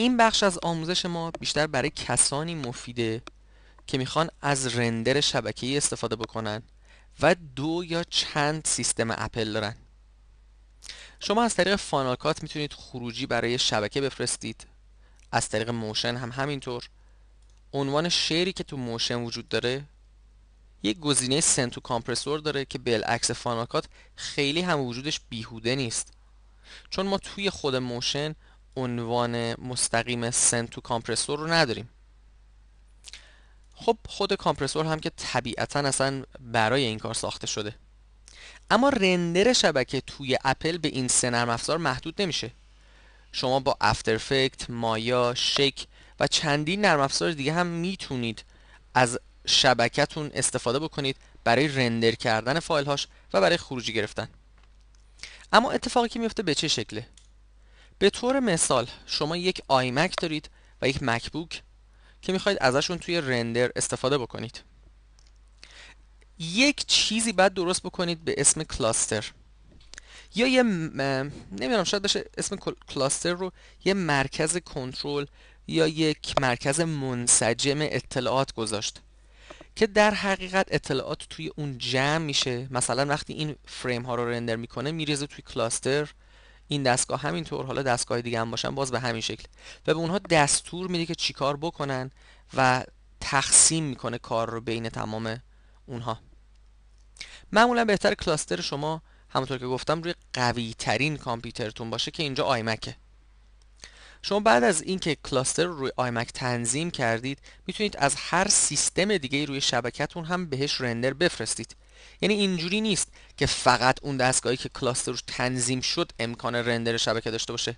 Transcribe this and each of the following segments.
این بخش از آموزش ما بیشتر برای کسانی مفیده که میخوان از رندر ای استفاده بکنن و دو یا چند سیستم اپل دارن شما از طریق فانالکات میتونید خروجی برای شبکه بفرستید از طریق موشن هم همینطور عنوان شعری که تو موشن وجود داره یک گزینه سنت تو کامپرسور داره که بالعکس فانالکات خیلی هم وجودش بیهوده نیست چون ما توی خود موشن عنوان مستقیم سن تو کامپرسور رو نداریم خب خود کامپرسور هم که طبیعتا اصلا برای این کار ساخته شده اما رندر شبکه توی اپل به این سه نرم افزار محدود نمیشه شما با افتر افکت، مایا، شک و چندین نرم افزار دیگه هم میتونید از شبکتون استفاده بکنید برای رندر کردن فایل هاش و برای خروجی گرفتن اما اتفاقی که میفته به چه شکله به طور مثال شما یک مک دارید و یک مکبوک که میخواید ازشون توی رندر استفاده بکنید یک چیزی بعد درست بکنید به اسم کلاستر یا یه م... نمیدونم شاید بشه اسم کلاستر رو یه مرکز کنترل یا یک مرکز منسجم اطلاعات گذاشت که در حقیقت اطلاعات توی اون جمع میشه مثلا وقتی این فریم ها رو رندر میکنه میریزه توی کلاستر این دستگاه همینطور حالا دستگاه دیگه هم باشن باز به همین شکل و به اونها دستور میده که چیکار بکنن و تقسیم میکنه کار رو بین تمام اونها معمولا بهتر کلاستر شما همونطور که گفتم روی قوی ترین کامپیوترتون باشه که اینجا آیمکه شما بعد از اینکه کلاستر رو روی آیمک تنظیم کردید میتونید از هر سیستم دیگه روی شبکتون هم بهش رندر بفرستید یعنی اینجوری نیست که فقط اون دستگاهی که کلاستر رو تنظیم شد امکان رندر شبکه داشته باشه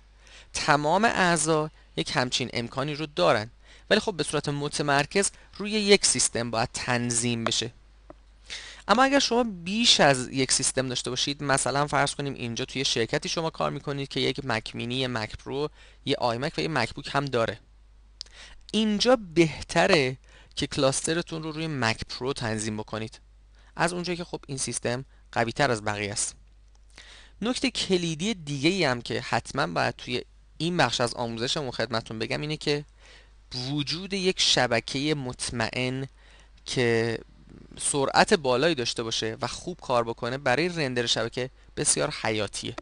تمام اعضا یک همچین امکانی رو دارن ولی خب به صورت متمرکز روی یک سیستم باید تنظیم بشه اما اگر شما بیش از یک سیستم داشته باشید مثلا فرض کنیم اینجا توی شرکتی شما کار میکنید که یک مک مینی یک مک پرو یه مک و یه مکبوک هم داره اینجا بهتره که کلاسترتون رو روی مک پرو تنظیم بکنید از اونجایی که خب این سیستم قوی تر از بقیه است نکته کلیدی دیگه ای هم که حتما باید توی این بخش از آموزشمون خدمتون بگم اینه که وجود یک شبکه مطمئن که سرعت بالایی داشته باشه و خوب کار بکنه برای رندر شبکه بسیار حیاتیه